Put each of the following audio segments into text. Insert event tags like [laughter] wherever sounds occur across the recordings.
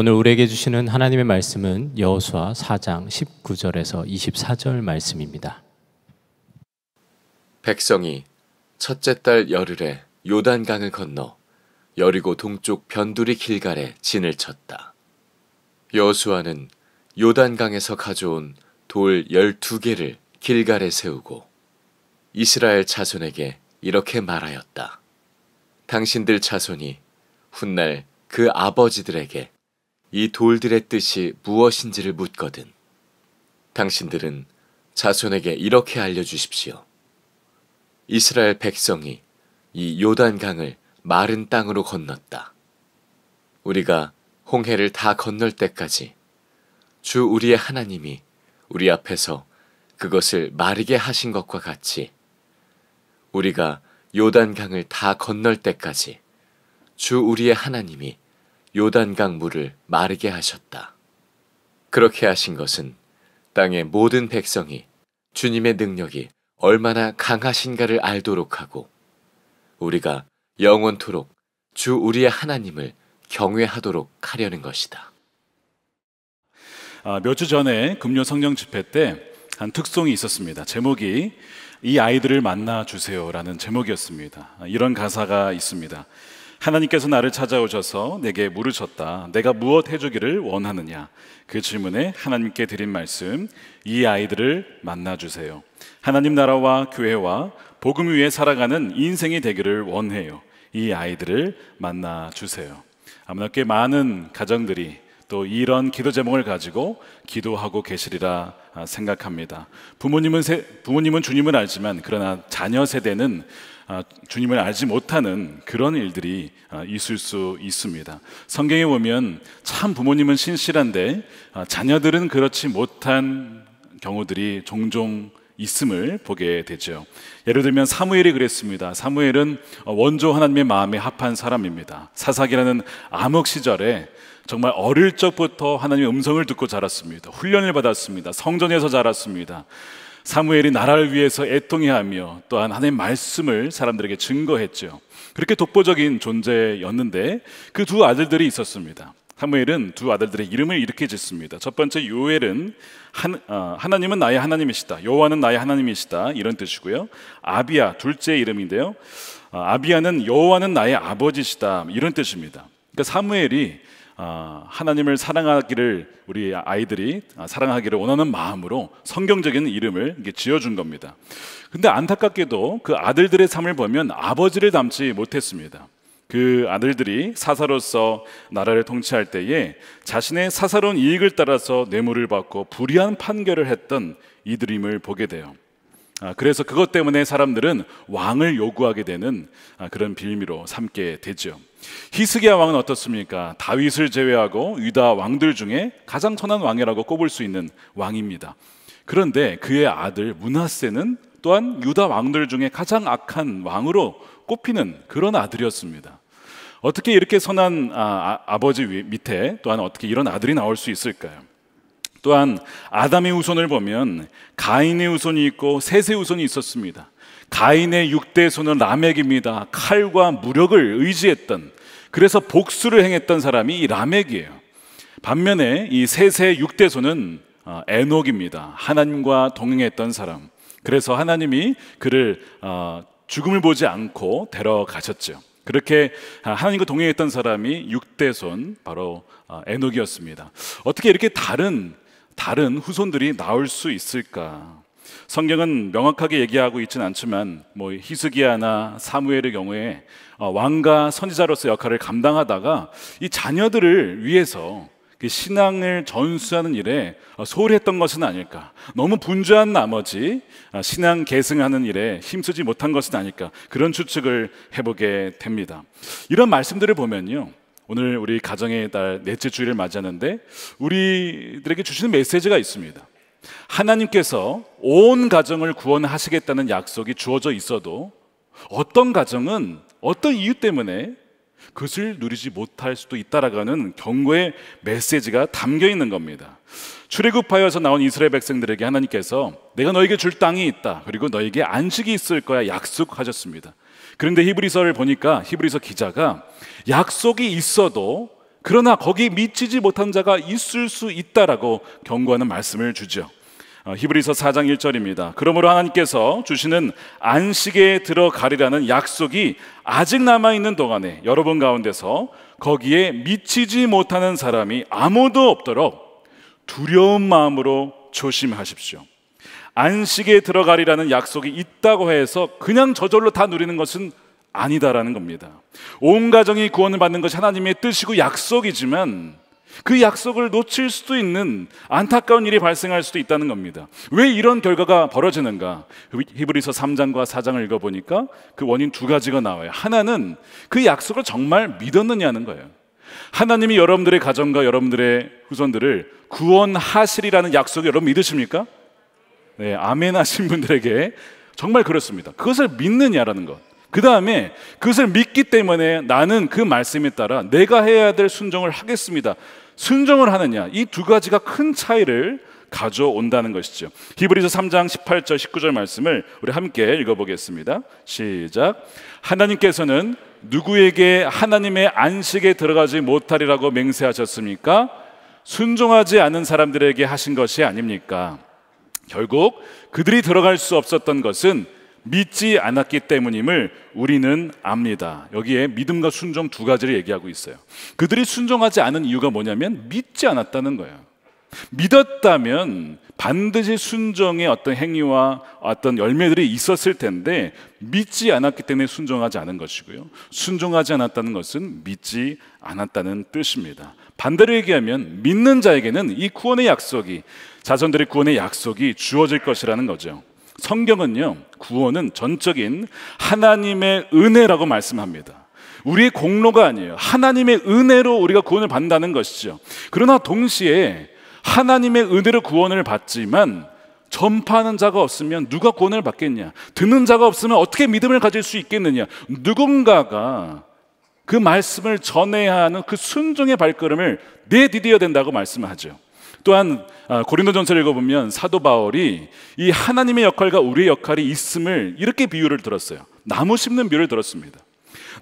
오늘 우리에게 주시는 하나님의 말씀은 여호수아 4장 19절에서 24절 말씀입니다. 백성이 첫째 달 열흘에 요단강을 건너 여리고 동쪽 변두리 길가에 진을 쳤다. 여수아는 요단강에서 가져온 돌 12개를 길가에 세우고 이스라엘 자손에게 이렇게 말하였다. 당신들 자손이 훗날 그 아버지들에게 이 돌들의 뜻이 무엇인지를 묻거든 당신들은 자손에게 이렇게 알려주십시오. 이스라엘 백성이 이 요단강을 마른 땅으로 건넜다. 우리가 홍해를 다 건널 때까지 주 우리의 하나님이 우리 앞에서 그것을 마르게 하신 것과 같이 우리가 요단강을 다 건널 때까지 주 우리의 하나님이 요단강 물을 마르게 하셨다. 그렇게 하신 것은 땅의 모든 백성이 주님의 능력이 얼마나 강하신가를 알도록 하고 우리가 영원토록 주 우리의 하나님을 경외하도록 하려는 것이다. 아, 몇주 전에 금요 성령 집회 때 한 특송이 있었습니다. 제목이 이 아이들을 만나 주세요라는 제목이었습니다. 이런 가사가 있습니다. 하나님께서 나를 찾아오셔서 내게 물으셨다. 내가 무엇 해주기를 원하느냐? 그 질문에 하나님께 드린 말씀, 이 아이들을 만나주세요. 하나님 나라와 교회와 복음 위에 살아가는 인생이 되기를 원해요. 이 아이들을 만나주세요. 아무나 꽤 많은 가정들이 또 이런 기도 제목을 가지고 기도하고 계시리라 생각합니다. 부모님은, 세, 부모님은 주님을 알지만 그러나 자녀 세대는 아, 주님을 알지 못하는 그런 일들이 아, 있을 수 있습니다. 성경에 보면 참 부모님은 신실한데 아, 자녀들은 그렇지 못한 경우들이 종종 있음을 보게 되죠. 예를 들면 사무엘이 그랬습니다. 사무엘은 어, 원조 하나님의 마음에 합한 사람입니다. 사사기라는 암흑 시절에 정말 어릴 적부터 하나님의 음성을 듣고 자랐습니다. 훈련을 받았습니다. 성전에서 자랐습니다. 사무엘이 나라를 위해서 애통해하며 또한 하나님의 말씀을 사람들에게 증거했죠. 그렇게 독보적인 존재였는데 그 두 아들들이 있었습니다. 사무엘은 두 아들들의 이름을 이렇게 짓습니다. 첫 번째 요엘은 어, 하나, 님은 나의 하나님이시다. 여호와는 나의 하나님이시다. 이런 뜻이고요. 아비아 둘째 이름인데요. 어, 아비아는 여호와는 나의 아버지시다. 이런 뜻입니다. 그러니까 사무엘이 아, 하나님을 사랑하기를 우리 아이들이 아, 사랑하기를 원하는 마음으로 성경적인 이름을 지어준 겁니다. 근데 안타깝게도 그 아들들의 삶을 보면 아버지를 닮지 못했습니다. 그 아들들이 사사로서 나라를 통치할 때에 자신의 사사로운 이익을 따라서 뇌물을 받고 불의한 판결을 했던 이들임을 보게 돼요. 아, 그래서 그것 때문에 사람들은 왕을 요구하게 되는 그런 빌미로 삼게 되죠. 히스기야 왕은 어떻습니까? 다윗을 제외하고 유다 왕들 중에 가장 천한 왕이라고 꼽을 수 있는 왕입니다. 그런데 그의 아들 문하세는 또한 유다 왕들 중에 가장 악한 왕으로 꼽히는 그런 아들이었습니다. 어떻게 이렇게 선한 아, 아 버지 밑에 또한 어떻게 이런 아들이 나올 수 있을까요? 또한 아담의 후손을 보면 가인의 후손이 있고 셋의 후손이 있었습니다. 가인의 6대 손은 라멕입니다. 칼과 무력을 의지했던 그래서 복수를 행했던 사람이 이 라멕이에요. 반면에 이 셋의 6대 손은 에녹입니다. 하나님과 동행했던 사람. 그래서 하나님이 그를 어, 죽음을 보지 않고 데려가셨죠. 그렇게 아, 하나님과 동행했던 사람이 6대 손 바로 어, 에녹이었습니다. 어떻게 이렇게 다른 다른 후손들이 나올 수 있을까? 성경은 명확하게 얘기하고 있지는 않지만 뭐 히스기야나 사무엘의 경우에 어, 왕과 선지자로서 역할을 감당하다가 이 자녀들을 위해서 그 신앙을 전수하는 일에 어, 소홀히 했던 것은 아닐까. 너무 분주한 나머지 아, 신앙 계승하는 일에 힘쓰지 못한 것은 아닐까. 그런 추측을 해보게 됩니다. 이런 말씀들을 보면요. 오늘 우리 가정의 달 넷째 주일을 맞이하는데 우리들에게 주시는 메시지가 있습니다. 하나님께서 온 가정을 구원하시겠다는 약속이 주어져 있어도 어떤 가정은 어떤 이유 때문에 그것을 누리지 못할 수도 있다라는 경고의 메시지가 담겨 있는 겁니다. 출애굽하여서 나온 이스라엘 백성들에게 하나님께서 내가 너에게 줄 땅이 있다. 그리고 너에게 안식이 있을 거야 약속하셨습니다. 그런데 히브리서를 보니까 히브리서 기자가 약속이 있어도 그러나 거기 미치지 못한 자가 있을 수 있다라고 경고하는 말씀을 주죠. 어, 히브리서 4장 1절입니다. 그러므로 하나님께서 주시는 안식에 들어가리라는 약속이 아직 남아 있는 동안에 여러분 가운데서 거기에 미치지 못하는 사람이 아무도 없도록 두려운 마음으로 조심하십시오. 안식에 들어가리라는 약속이 있다고 해서 그냥 저절로 다 누리는 것은 아니다라는 겁니다. 온 가정이 구원을 받는 것이 하나님의 뜻이고 약속이지만 그 약속을 놓칠 수도 있는 안타까운 일이 발생할 수도 있다는 겁니다. 왜 이런 결과가 벌어지는가? 히브리서 3장과 4장을 읽어보니까 그 원인 두 가지가 나와요. 하나는 그 약속을 정말 믿었느냐는 거예요. 하나님이 여러분들의 가정과 여러분들의 후손들을 구원하시리라는 약속 여러분 믿으십니까? 네, 아멘 하신 분들에게 정말 그렇습니다. 그것을 믿느냐라는 것. 그 다음에 그것을 믿기 때문에 나는 그 말씀에 따라 내가 해야 될 순종을 하겠습니다. 순종을 하느냐 이 두 가지가 큰 차이를 가져온다는 것이죠. 히브리서 3장 18절 19절 말씀을 우리 함께 읽어보겠습니다. 시작. 하나님께서는 누구에게 하나님의 안식에 들어가지 못하리라고 맹세하셨습니까? 순종하지 않은 사람들에게 하신 것이 아닙니까? 결국 그들이 들어갈 수 없었던 것은 믿지 않았기 때문임을 우리는 압니다. 여기에 믿음과 순종 두 가지를 얘기하고 있어요. 그들이 순종하지 않은 이유가 뭐냐면 믿지 않았다는 거예요. 믿었다면 반드시 순종의 어떤 행위와 어떤 열매들이 있었을 텐데 믿지 않았기 때문에 순종하지 않은 것이고요. 순종하지 않았다는 것은 믿지 않았다는 뜻입니다. 반대로 얘기하면 믿는 자에게는 이 구원의 약속이 자손들의 구원의 약속이 주어질 것이라는 거죠. 성경은요, 구원은 전적인 하나님의 은혜라고 말씀합니다. 우리의 공로가 아니에요. 하나님의 은혜로 우리가 구원을 받는다는 것이죠. 그러나 동시에 하나님의 은혜로 구원을 받지만 전파하는 자가 없으면 누가 구원을 받겠냐? 듣는 자가 없으면 어떻게 믿음을 가질 수 있겠느냐? 누군가가 그 말씀을 전해야 하는 그 순종의 발걸음을 내디뎌야 된다고 말씀하죠. 또한 아, 고린도전서를 읽어보면 사도 바울이 이 하나님의 역할과 우리의 역할이 있음을 이렇게 비유를 들었어요. 나무 심는 비유를 들었습니다.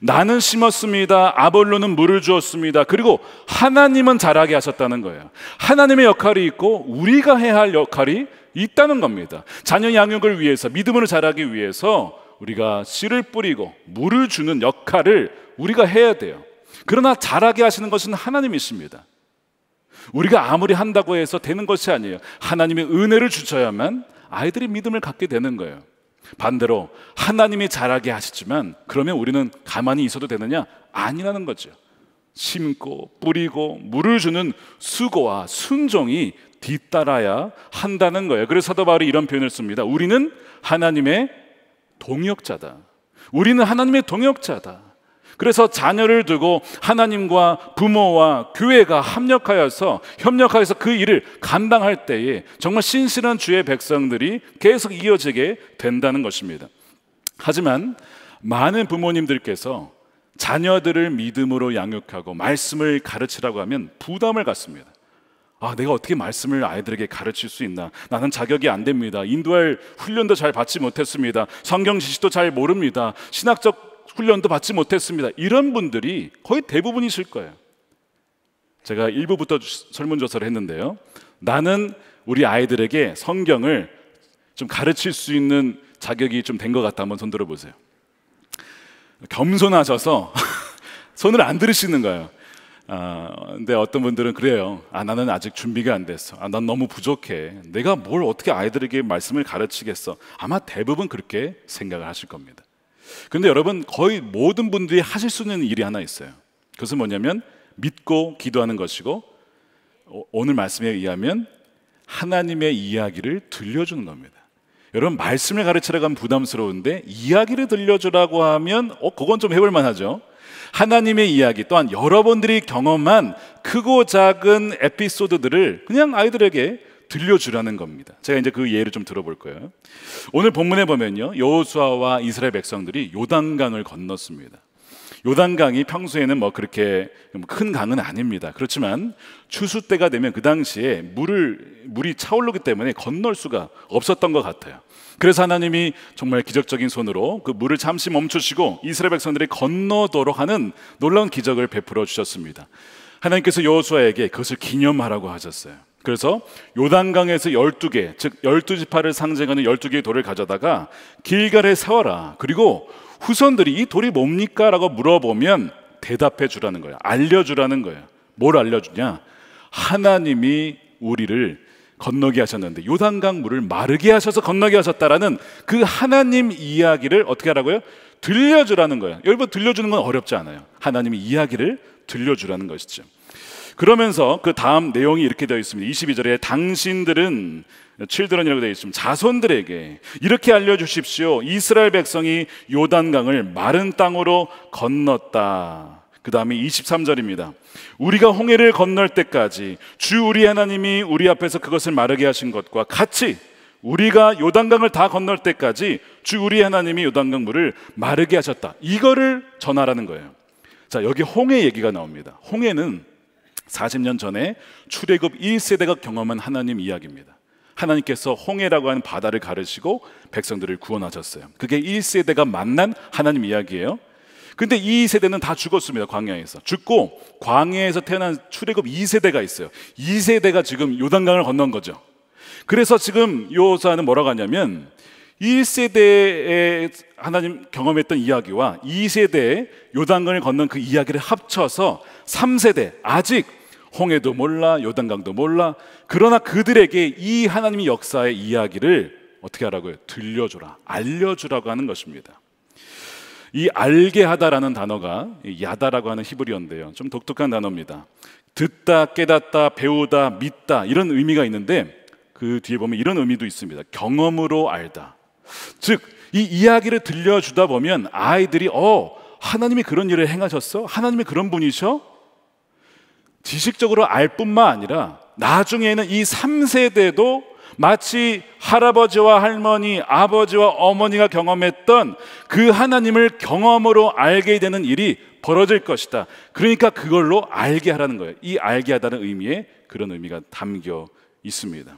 나는 심었습니다. 아볼로는 물을 주었습니다. 그리고 하나님은 자라게 하셨다는 거예요. 하나님의 역할이 있고 우리가 해야 할 역할이 있다는 겁니다. 자녀 양육을 위해서 믿음으로 자라기 위해서 우리가 씨를 뿌리고 물을 주는 역할을 우리가 해야 돼요. 그러나 자라게 하시는 것은 하나님이십니다. 우리가 아무리 한다고 해서 되는 것이 아니에요. 하나님의 은혜를 주셔야만 아이들이 믿음을 갖게 되는 거예요. 반대로 하나님이 잘하게 하시지만 그러면 우리는 가만히 있어도 되느냐? 아니라는 거죠. 심고 뿌리고 물을 주는 수고와 순종이 뒤따라야 한다는 거예요. 그래서 사도 바울이 이런 표현을 씁니다. 우리는 하나님의 동역자다. 우리는 하나님의 동역자다. 그래서 자녀를 두고 하나님과 부모와 교회가 합력하여서 협력하여서 그 일을 감당할 때에 정말 신실한 주의 백성들이 계속 이어지게 된다는 것입니다. 하지만 많은 부모님들께서 자녀들을 믿음으로 양육하고 말씀을 가르치라고 하면 부담을 갖습니다. 아, 내가 어떻게 말씀을 아이들에게 가르칠 수 있나? 나는 자격이 안 됩니다. 인도할 훈련도 잘 받지 못했습니다. 성경 지식도 잘 모릅니다. 신학적 훈련도 받지 못했습니다. 이런 분들이 거의 대부분 이실 거예요. 제가 일부부터 설문조사를 했는데요. 나는 우리 아이들에게 성경을 좀 가르칠 수 있는 자격이 좀 된 것 같다. 한번 손 들어보세요. 겸손하셔서 [laughs] 손을 안 들으시는 거예요. 아, 근데 어떤 분들은 그래요. 아, 나는 아직 준비가 안 됐어. 아, 난 너무 부족해. 내가 뭘 어떻게 아이들에게 말씀을 가르치겠어. 아마 대부분 그렇게 생각을 하실 겁니다. 근데 여러분 거의 모든 분들이 하실 수 있는 일이 하나 있어요. 그것은 뭐냐면 믿고 기도하는 것이고 어, 오늘 말씀에 의하면 하나님의 이야기를 들려주는 겁니다. 여러분 말씀을 가르치러 가면 부담스러운데 이야기를 들려주라고 하면 어 그건 좀 해볼 만하죠. 하나님의 이야기 또한 여러분들이 경험한 크고 작은 에피소드들을 그냥 아이들에게 들려주라는 겁니다. 제가 이제 그 예를 좀 들어볼 거예요. 오늘 본문에 보면요. 여호수아와 이스라엘 백성들이 요단강을 건넜습니다. 요단강이 평소에는 뭐 그렇게 큰 강은 아닙니다. 그렇지만 추수 때가 되면 그 당시에 물을 물이 차오르기 때문에 건널 수가 없었던 것 같아요. 그래서 하나님이 정말 기적적인 손으로 그 물을 잠시 멈추시고 이스라엘 백성들이 건너도록 하는 놀라운 기적을 베풀어 주셨습니다. 하나님께서 여호수아에게 그것을 기념하라고 하셨어요. 그래서 요단강에서 12개, 즉 12지파를 상징하는 12개의 돌을 가져다가 길갈에 세워라. 그리고 후손들이 이 돌이 뭡니까? 라고 물어보면 대답해 주라는 거예요. 알려 주라는 거예요. 뭘 알려 주냐? 하나님이 우리를 건너게 하셨는데 요단강 물을 마르게 하셔서 건너게 하셨다라는 그 하나님 이야기를 어떻게 하라고요? 들려주라는 거예요. 여러분 들려주는 건 어렵지 않아요. 하나님의 이야기를 들려주라는 것이죠. 그러면서 그 다음 내용이 이렇게 되어 있습니다. 22절에 당신들은 칠드런이라고 되어 있습니다. 자손들에게 이렇게 알려주십시오. 이스라엘 백성이 요단강을 마른 땅으로 건넜다. 그다음이 23절입니다. 우리가 홍해를 건널 때까지 주 우리 하나님이 우리 앞에서 그것을 마르게 하신 것과 같이 우리가 요단강을 다 건널 때까지 주 우리 하나님이 요단강 물을 마르게 하셨다. 이거를 전하라는 거예요. 자, 여기 홍해 얘기가 나옵니다. 홍해는 40년 전에 출애굽 1세대가 경험한 하나님 이야기입니다. 하나님께서 홍해라고 하는 바다를 가르시고 백성들을 구원하셨어요. 그게 1세대가 만난 하나님 이야기예요. 근데 이 세대는 다 죽었습니다. 광야에서. 죽고 광야에서 태어난 출애굽 2세대가 있어요. 2세대가 지금 요단강을 건넌 거죠. 그래서 지금 요사는 뭐라고 하냐면 1세대에 하나님 경험했던 이야기와 2세대에 요단강을 건넌 그 이야기를 합쳐서 3세대 아직 홍해도 몰라 요단강도 몰라 그러나 그들에게 이 하나님의 역사의 이야기를 어떻게 하라고요? 들려주라 알려주라고 하는 것입니다 이 알게 하다라는 단어가 야다라고 하는 히브리어인데요 좀 독특한 단어입니다 듣다 깨닫다 배우다 믿다 이런 의미가 있는데 그 뒤에 보면 이런 의미도 있습니다 경험으로 알다 즉, 이 이야기를 들려주다 보면 아이들이, 어, 하나님이 그런 일을 행하셨어? 하나님이 그런 분이셔? 지식적으로 알 뿐만 아니라 나중에는 이 3세대도 마치 할아버지와 할머니, 아버지와 어머니가 경험했던 그 하나님을 경험으로 알게 되는 일이 벌어질 것이다. 그러니까 그걸로 알게 하라는 거예요. 이 알게 하다는 의미에 그런 의미가 담겨 있습니다.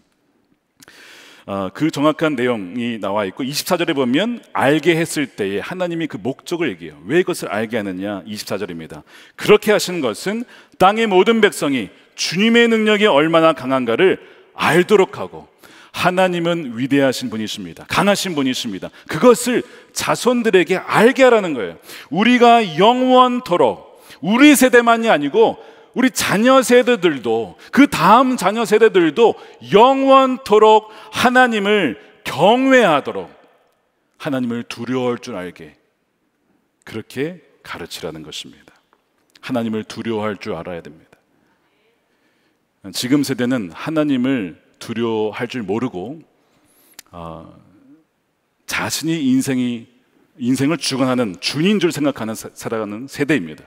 어, 그 정확한 내용이 나와 있고 24절에 보면 알게 했을 때에 하나님이 그 목적을 얘기해요. 왜 이것을 알게 하느냐? 24절입니다. 그렇게 하신 것은 땅의 모든 백성이 주님의 능력이 얼마나 강한가를 알도록 하고 하나님은 위대하신 분이십니다. 강하신 분이십니다. 그것을 자손들에게 알게 하라는 거예요. 우리가 영원토록 우리 세대만이 아니고 우리 자녀 세대들도 그 다음 자녀 세대들도 영원토록 하나님을 경외하도록 하나님을 두려워할 줄 알게 그렇게 가르치라는 것입니다. 하나님을 두려워할 줄 알아야 됩니다. 지금 세대는 하나님을 두려워할 줄 모르고 어, 자신이 인생이 인생을 주관하는 주인 줄 생각하는 살아가는 세대입니다.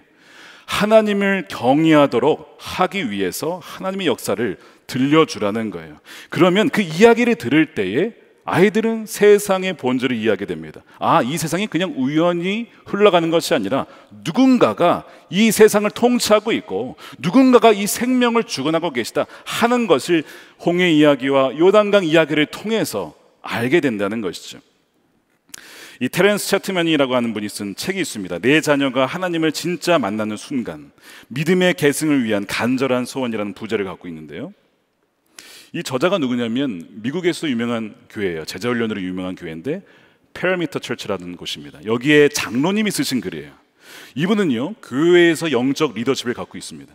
하나님을 경외하도록 하기 위해서 하나님의 역사를 들려주라는 거예요. 그러면 그 이야기를 들을 때에 아이들은 세상의 본질을 이해하게 됩니다. 아, 이 세상이 그냥 우연히 흘러가는 것이 아니라 누군가가 이 세상을 통치하고 있고 누군가가 이 생명을 주관하고 계시다 하는 것을 홍해 이야기와 요단강 이야기를 통해서 알게 된다는 것이죠. 이 테렌스 채트맨이라고 하는 분이 쓴 책이 있습니다. 내 자녀가 하나님을 진짜 만나는 순간, 믿음의 계승을 위한 간절한 소원이라는 부제를 갖고 있는데요. 이 저자가 누구냐면 미국에서 유명한 교회예요. 제자훈련으로 유명한 교회인데 페라미터 철치라는 곳입니다. 여기에 장로님이 쓰신 글이에요. 이분은요 교회에서 영적 리더십을 갖고 있습니다.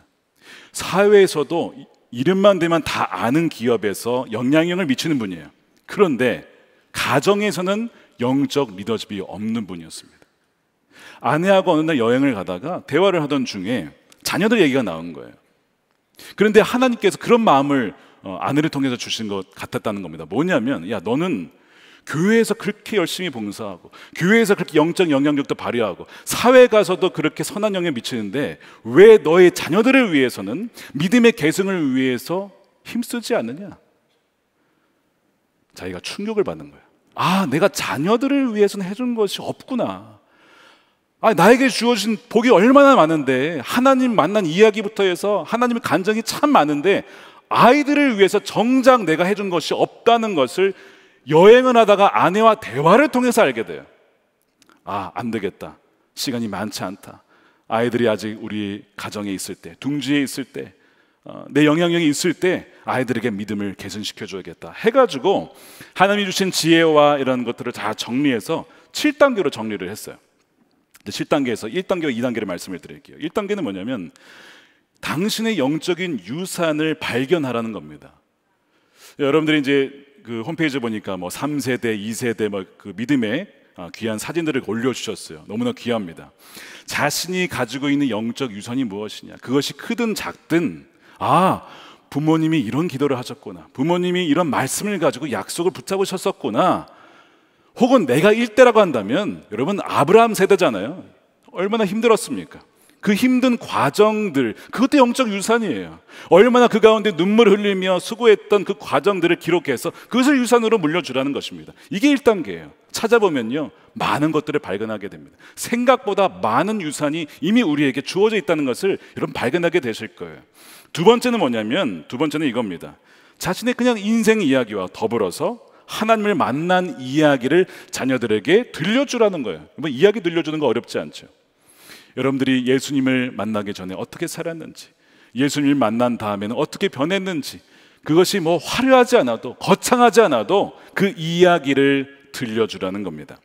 사회에서도 이름만 되면 다 아는 기업에서 영향력을 미치는 분이에요. 그런데 가정에서는 영적 리더십이 없는 분이었습니다. 아내하고 어느 날 여행을 가다가 대화를 하던 중에 자녀들 얘기가 나온 거예요. 그런데 하나님께서 그런 마음을 어, 아내를 통해서 주신 것 같았다는 겁니다. 뭐냐면, 야, 너는 교회에서 그렇게 열심히 봉사하고, 교회에서 그렇게 영적 영향력도 발휘하고, 사회 가서도 그렇게 선한 영향 미치는데, 왜 너의 자녀들을 위해서는 믿음의 계승을 위해서 힘쓰지 않느냐? 자기가 충격을 받는 거예요. 아, 내가 자녀들을 위해서는 해준 것이 없구나. 아, 나에게 주어진 복이 얼마나 많은데, 하나님 만난 이야기부터 해서 하나님의 간정이 참 많은데, 아이들을 위해서 정작 내가 해준 것이 없다는 것을 여행을 하다가 아내와 대화를 통해서 알게 돼요. 아, 안 되겠다. 시간이 많지 않다. 아이들이 아직 우리 가정에 있을 때, 둥지에 있을 때, 어, 내 영향력이 있을 때 아이들에게 믿음을 개선시켜 줘야겠다 해가지고 하나님이 주신 지혜와 이런 것들을 다 정리해서 7단계로 정리를 했어요. 7단계에서 1단계와 2단계를 말씀을 드릴게요. 1단계는 뭐냐면 당신의 영적인 유산을 발견하라는 겁니다. 여러분들이 이제 그 홈페이지 보니까 뭐 3세대, 2세대 막그 뭐 믿음의 어, 귀한 사진들을 올려주셨어요. 너무나 귀합니다. 자신이 가지고 있는 영적 유산이 무엇이냐. 그것이 크든 작든 아, 부모님이 이런 기도를 하셨구나. 부모님이 이런 말씀을 가지고 약속을 붙잡으셨었구나. 혹은 내가 일대라고 한다면 여러분 아브라함 세대잖아요. 얼마나 힘들었습니까? 그 힘든 과정들, 그것도 영적 유산이에요. 얼마나 그 가운데 눈물 흘리며 수고했던 그 과정들을 기록해서 그것을 유산으로 물려주라는 것입니다. 이게 1단계예요. 찾아보면요. 많은 것들을 발견하게 됩니다. 생각보다 많은 유산이 이미 우리에게 주어져 있다는 것을 여러분 발견하게 되실 거예요. 두 번째는 뭐냐면 두 번째는 이겁니다. 자신의 그냥 인생 이야기와 더불어서 하나님을 만난 이야기를 자녀들에게 들려주라는 거예요. 뭐 이야기 들려주는 거 어렵지 않죠. 여러분들이 예수님을 만나기 전에 어떻게 살았는지, 예수님을 만난 다음에는 어떻게 변했는지, 그것이 뭐 화려하지 않아도 거창하지 않아도 그 이야기를 들려주라는 겁니다.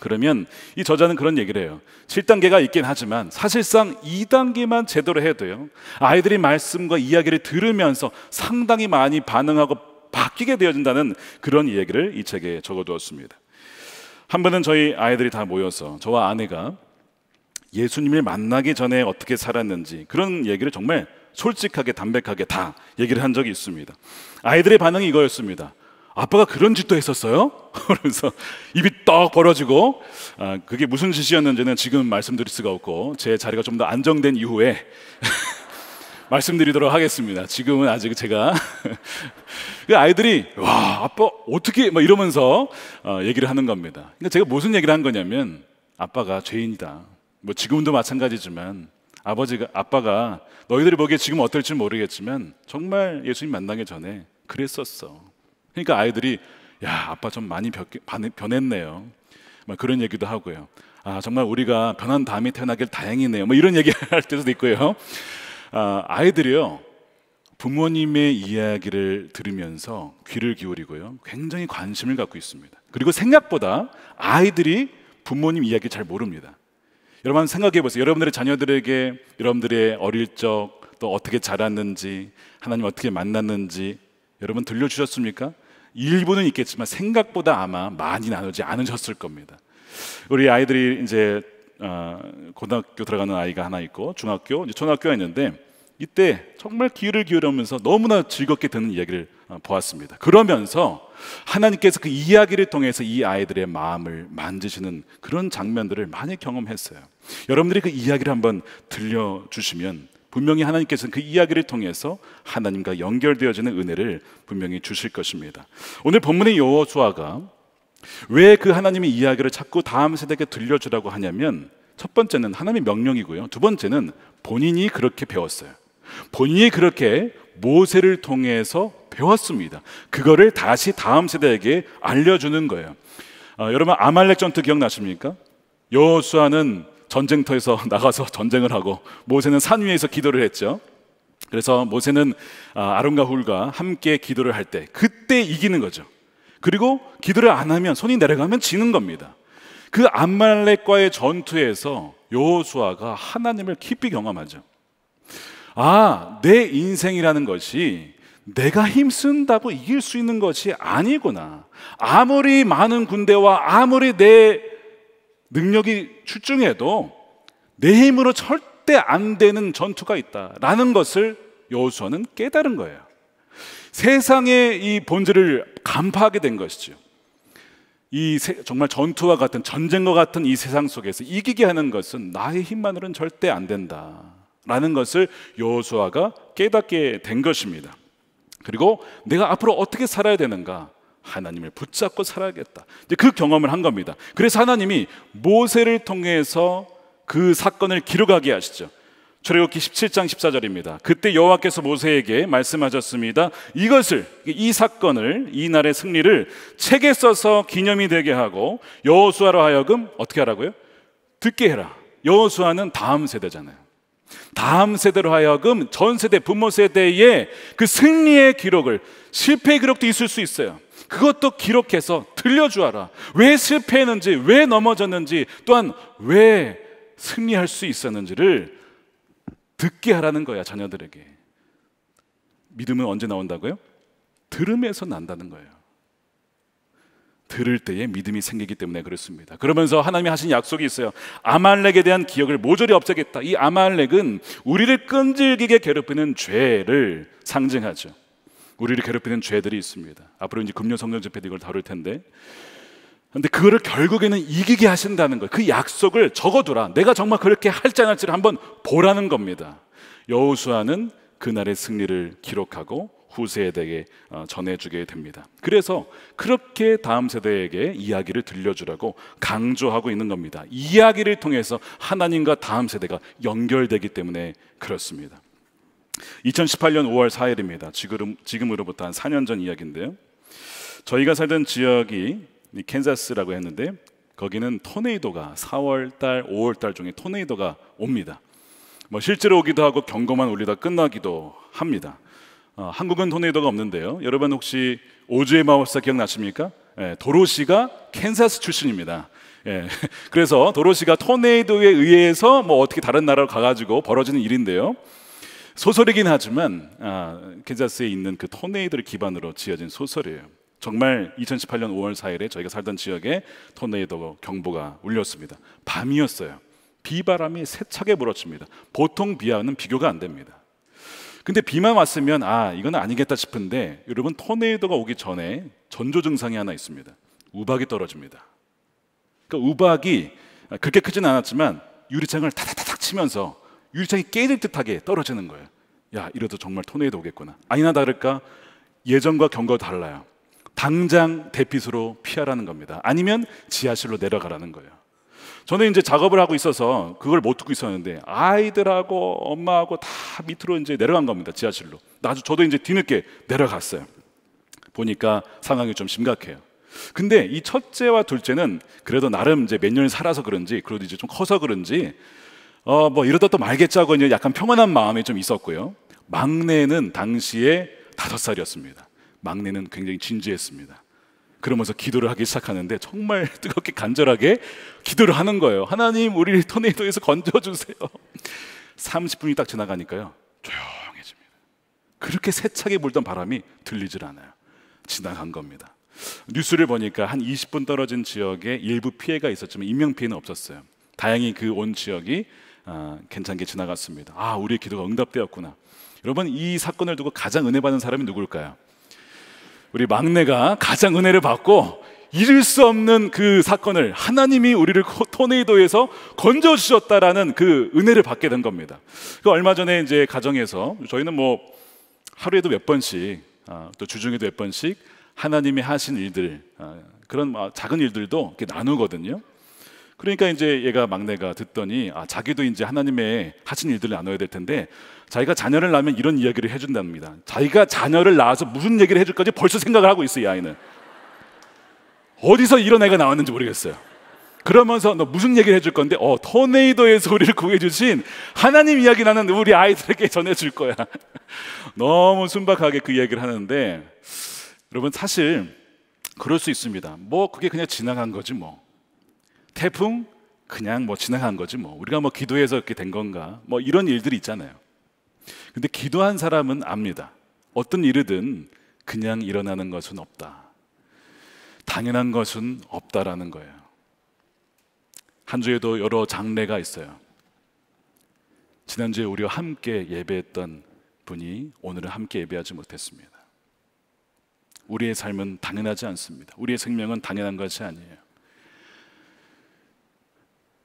그러면 이 저자는 그런 얘기를 해요. 7단계가 있긴 하지만 사실상 2단계만 제대로 해도요 아이들이 말씀과 이야기를 들으면서 상당히 많이 반응하고 바뀌게 되어진다는 그런 이야기를 이 책에 적어두었습니다. 한 번은 저희 아이들이 다 모여서 저와 아내가 예수님을 만나기 전에 어떻게 살았는지 그런 얘기를 정말 솔직하게 담백하게 다 얘기를 한 적이 있습니다. 아이들의 반응이 이거였습니다. 아빠가 그런 짓도 했었어요? [laughs] 그러면서 입이 떡 벌어지고 아, 그게 무슨 짓이었는지는 지금 말씀드릴 수가 없고 제 자리가 좀 더 안정된 이후에 [laughs] 말씀드리도록 하겠습니다. 지금은 아직 제가 [laughs] 그 아이들이 와 아빠 어떻게 막 이러면서 어, 얘기를 하는 겁니다. 그러니까 제가 무슨 얘기를 한 거냐면 아빠가 죄인이다. 뭐 지금도 마찬가지지만 아버지가 아빠가 너희들이 보기에 지금 어떨지 모르겠지만 정말 예수님 만나기 전에 그랬었어. 그러니까 아이들이 야 아빠 좀 많이 변했네요. 막 그런 얘기도 하고요. 아 정말 우리가 변한 다음에 태어나길 다행이네요. 뭐 이런 [laughs] 얘기할 때도 있고요. 아, 아이들이요 부모님의 이야기를 들으면서 귀를 기울이고요 굉장히 관심을 갖고 있습니다. 그리고 생각보다 아이들이 부모님 이야기 잘 모릅니다. 여러분 생각해 보세요. 여러분들의 자녀들에게 여러분들의 어릴 적 또 어떻게 자랐는지 하나님 어떻게 만났는지 여러분 들려주셨습니까? 일부는 있겠지만 생각보다 아마 많이 나누지 않으셨을 겁니다. 우리 아이들이 이제 어, 고등학교 들어가는 아이가 하나 있고 중학교, 이제 초등학교가 있는데 이때 정말 귀를 기울이면서 너무나 즐겁게 듣는 이야기를 어, 보았습니다. 그러면서 하나님께서 그 이야기를 통해서 이 아이들의 마음을 만지시는 그런 장면들을 많이 경험했어요. 여러분들이 그 이야기를 한번 들려주시면 분명히 하나님께서는 그 이야기를 통해서 하나님과 연결되어지는 은혜를 분명히 주실 것입니다. 오늘 본문의 여호수아가 왜 그 하나님의 이야기를 자꾸 다음 세대에게 들려주라고 하냐면 첫 번째는 하나님의 명령이고요. 두 번째는 본인이 그렇게 배웠어요. 본인이 그렇게 모세를 통해서 배웠습니다. 그거를 다시 다음 세대에게 알려주는 거예요. 아, 여러분 아말렉 전투 기억나십니까? 여호수아는 전쟁터에서 [laughs] 나가서 전쟁을 하고 모세는 산 위에서 기도를 했죠. 그래서 모세는 아, 아론과 훌과 함께 기도를 할 때 그때 이기는 거죠. 그리고 기도를 안 하면 손이 내려가면 지는 겁니다. 그 암말렉과의 전투에서 여호수아가 하나님을 깊이 경험하죠. 아, 내 인생이라는 것이 내가 힘쓴다고 이길 수 있는 것이 아니구나. 아무리 많은 군대와 아무리 내 능력이 출중해도 내 힘으로 절대 안 되는 전투가 있다라는 것을 여호수아는 깨달은 거예요. 세상의 이 본질을 간파하게 된 것이죠. 이 세, 정말 전투와 같은 전쟁과 같은 이 세상 속에서 이기게 하는 것은 나의 힘만으로는 절대 안 된다라는 것을 여호수아가 깨닫게 된 것입니다. 그리고 내가 앞으로 어떻게 살아야 되는가? 하나님을 붙잡고 살아야겠다. 이제 그 경험을 한 겁니다. 그래서 하나님이 모세를 통해서 그 사건을 기록하게 하시죠. 출애굽기 17장 14절입니다. 그때 여호와께서 모세에게 말씀하셨습니다. 이것을 이 사건을 이 날의 승리를 책에 써서 기념이 되게 하고 여호수아로 하여금 어떻게 하라고요? 듣게 해라. 여호수아는 다음 세대잖아요. 다음 세대로 하여금 전 세대 부모 세대의 그 승리의 기록을 실패의 기록도 있을 수 있어요. 그것도 기록해서 들려주어라. 왜 실패했는지, 왜 넘어졌는지, 또한 왜 승리할 수 있었는지를 듣게 하라는 거야, 자녀들에게. 믿음은 언제 나온다고요? 들음에서 난다는 거예요. 들을 때에 믿음이 생기기 때문에 그렇습니다. 그러면서 하나님이 하신 약속이 있어요. 아말렉에 대한 기억을 모조리 없애겠다. 이 아말렉은 우리를 끈질기게 괴롭히는 죄를 상징하죠. 우리를 괴롭히는 죄들이 있습니다. 앞으로 이제 금년 성령 집회 이걸 다룰 텐데. 근데 그거를 결국에는 이기게 하신다는 거예요. 그 약속을 적어두라. 내가 정말 그렇게 할지 안 할지를 한번 보라는 겁니다. 여우수아는 그날의 승리를 기록하고 후세에게 어, 전해주게 됩니다. 그래서 그렇게 다음 세대에게 이야기를 들려주라고 강조하고 있는 겁니다. 이야기를 통해서 하나님과 다음 세대가 연결되기 때문에 그렇습니다. 2018년 5월 4일입니다. 지금, 지금으로부터 한 4년 전 이야기인데요. 저희가 살던 지역이 캔자스라고 했는데 거기는 토네이도가 4월 달, 5월 달 중에 토네이도가 옵니다. 뭐 실제로 오기도 하고 경고만 울리다 끝나기도 합니다. 어, 한국은 토네이도가 없는데요. 여러분 혹시 오즈의 마법사 기억나십니까? 예, 도로시가 캔사스 출신입니다. 예, [laughs] 그래서 도로시가 토네이도에 의해서 뭐 어떻게 다른 나라로 가가지고 벌어지는 일인데요. 소설이긴 하지만 아, 캔자스에 있는 그 토네이도를 기반으로 지어진 소설이에요. 정말 2018년 5월 4일에 저희가 살던 지역에 토네이도 경보가 울렸습니다. 밤이었어요. 비바람이 세차게 불아칩니다 보통 비와는 비교가 안 됩니다. 근데 비만 왔으면 아 이건 아니겠다 싶은데 여러분 토네이도가 오기 전에 전조 증상이 하나 있습니다. 우박이 떨어집니다. 그러니까 우박이 그렇게 크진 않았지만 유리창을 타닥타닥 치면서 유리창이 깨질 듯하게 떨어지는 거예요. 야 이래도 정말 토네이도 오겠구나. 아니나 다를까 예전과 경과 달라요. 당장 대피소로 피하라는 겁니다. 아니면 지하실로 내려가라는 거예요. 저는 이제 작업을 하고 있어서 그걸 못 듣고 있었는데 아이들하고 엄마하고 다 밑으로 이제 내려간 겁니다. 지하실로. 나도 저도 이제 뒤늦게 내려갔어요. 보니까 상황이 좀 심각해요. 근데 이 첫째와 둘째는 그래도 나름 이제 몇년 살아서 그런지 그래도 이제 좀 커서 그런지 어 뭐 이러다 또 말겠지 하고 이제 약간 평안한 마음이 좀 있었고요. 막내는 당시에 다섯 살이었습니다. 막내는 굉장히 진지했습니다. 그러면서 기도를 하기 시작하는데 정말 [laughs] 뜨겁게 간절하게 기도를 하는 거예요. 하나님, 우리를 토네이도에서 건져주세요. 30분이 딱 지나가니까요. 조용해집니다. 그렇게 세차게 불던 바람이 들리질 않아요. 지나간 겁니다. 뉴스를 보니까 한 20분 떨어진 지역에 일부 피해가 있었지만 인명 피해는 없었어요. 다행히 그 온 지역이 아, 괜찮게 지나갔습니다. 아, 우리의 기도가 응답되었구나. 여러분, 이 사건을 두고 가장 은혜 받는 사람이 누구까요 우리 막내가 가장 은혜를 받고 잃을수 없는 그 사건을 하나님이 우리를 토네이도에서 건져 주셨다라는 그 은혜를 받게 된 겁니다. 그 얼마 전에 이제 가정에서 저희는 뭐 하루에도 몇 번씩 아, 또 주중에도 몇 번씩 하나님이 하신 일들 아, 그런 뭐 작은 일들도 이렇게 나누거든요. 그러니까 이제 얘가 막내가 듣더니 아, 자기도 이제 하나님의 하신 일들을 나눠야 될 텐데 자기가 자녀를 낳으면 이런 이야기를 해준답니다. 자기가 자녀를 낳아서 무슨 얘기를 해줄까지 벌써 생각을 하고 있어요, 이 아이는. 어디서 이런 애가 나왔는지 모르겠어요. 그러면서 너 무슨 얘기를 해줄 건데, 어, 토네이도의 소리를 구해주신 하나님 이야기 나는 우리 아이들에게 전해줄 거야. [laughs] 너무 순박하게 그 이야기를 하는데, 여러분, 사실 그럴 수 있습니다. 뭐, 그게 그냥 지나간 거지, 뭐. 태풍? 그냥 뭐 지나간 거지, 뭐. 우리가 뭐 기도해서 이렇게 된 건가? 뭐 이런 일들이 있잖아요. 근데 기도한 사람은 압니다. 어떤 일이든 그냥 일어나는 것은 없다. 당연한 것은 없다라는 거예요. 한 주에도 여러 장례가 있어요. 지난주에 우리와 함께 예배했던 분이 오늘은 함께 예배하지 못했습니다. 우리의 삶은 당연하지 않습니다. 우리의 생명은 당연한 것이 아니에요.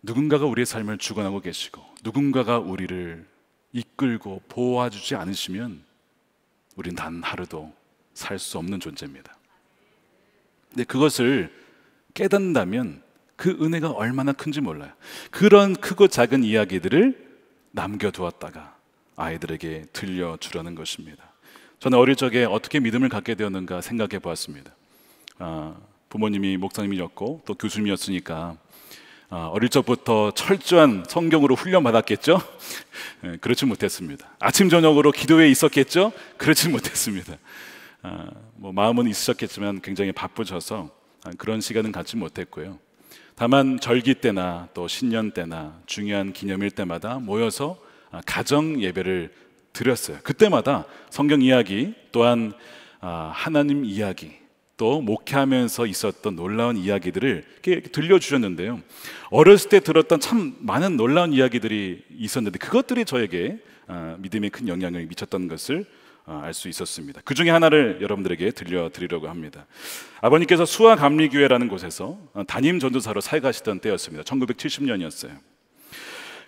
누군가가 우리의 삶을 주관하고 계시고 누군가가 우리를 이끌고 보호해주지 않으시면 우린 단 하루도 살 수 없는 존재입니다. 근데 그것을 깨닫는다면 그 은혜가 얼마나 큰지 몰라요. 그런 크고 작은 이야기들을 남겨두었다가 아이들에게 들려주려는 것입니다. 저는 어릴 적에 어떻게 믿음을 갖게 되었는가 생각해 보았습니다. 아, 부모님이 목사님이었고 또 교수님이었으니까 어, 어릴 적부터 철저한 성경으로 훈련받았겠죠? 예, 그렇지 못했습니다. 아침 저녁으로 기도에 있었겠죠? 그렇지 못했습니다. 아, 뭐 마음은 있으셨겠지만 굉장히 바쁘셔서 아, 그런 시간은 갖지 못했고요. 다만 절기 때나 또 신년 때나 중요한 기념일 때마다 모여서 아, 가정 예배를 드렸어요. 그때마다 성경 이야기 또한 하나님 이야기 또 목회하면서 있었던 놀라운 이야기들을 들려주셨는데요. 어렸을 때 들었던 참 많은 놀라운 이야기들이 있었는데 그것들이 저에게 아, 믿음에 큰 영향을 미쳤던 것을 아, 알수 있었습니다. 그 중에 하나를 여러분들에게 들려드리려고 합니다. 아버님께서 수화감리교회라는 곳에서 아, 담임 전도사로 사역하시던 때였습니다. 1970년이었어요.